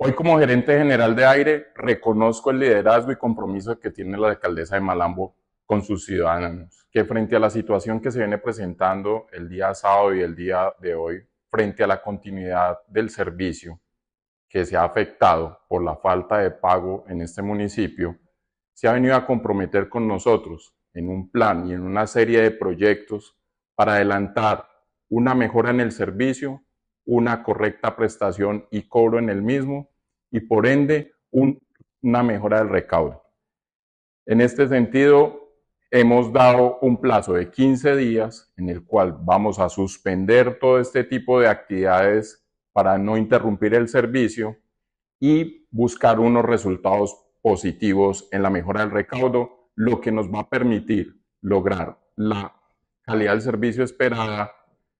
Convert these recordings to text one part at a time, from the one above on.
Hoy como gerente general de aire reconozco el liderazgo y compromiso que tiene la alcaldesa de Malambo con sus ciudadanos, que frente a la situación que se viene presentando el día sábado y el día de hoy, frente a la continuidad del servicio que se ha afectado por la falta de pago en este municipio, se ha venido a comprometer con nosotros en un plan y en una serie de proyectos para adelantar una mejora en el servicio una correcta prestación y cobro en el mismo y por ende una mejora del recaudo. En este sentido, hemos dado un plazo de 15 días en el cual vamos a suspender todo este tipo de actividades para no interrumpir el servicio y buscar unos resultados positivos en la mejora del recaudo, lo que nos va a permitir lograr la calidad del servicio esperada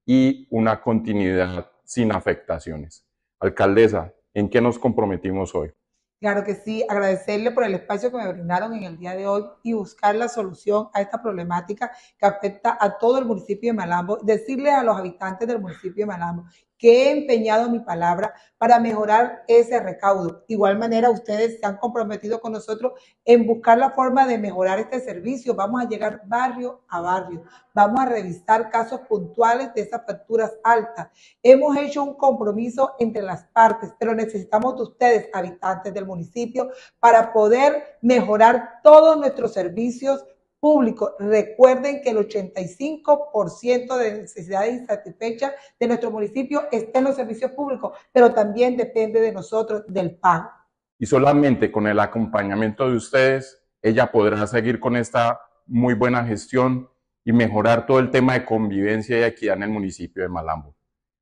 y una continuidad sin afectaciones. Alcaldesa, ¿en qué nos comprometimos hoy? Claro que sí, agradecerle por el espacio que me brindaron en el día de hoy y buscar la solución a esta problemática que afecta a todo el municipio de Malambo. Decirle a los habitantes del municipio de Malambo que he empeñado mi palabra para mejorar ese recaudo. igual manera, ustedes se han comprometido con nosotros en buscar la forma de mejorar este servicio. Vamos a llegar barrio a barrio. Vamos a revisar casos puntuales de esas facturas altas. Hemos hecho un compromiso entre las partes, pero necesitamos de ustedes, habitantes del municipio, para poder mejorar todos nuestros servicios público. Recuerden que el 85% de necesidades insatisfechas de nuestro municipio está en los servicios públicos, pero también depende de nosotros del pago. Y solamente con el acompañamiento de ustedes, ella podrá seguir con esta muy buena gestión y mejorar todo el tema de convivencia y equidad en el municipio de Malambo.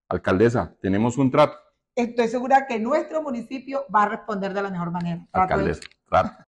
Alcaldesa, tenemos un trato. Estoy segura que nuestro municipio va a responder de la mejor manera. Alcaldesa, trato.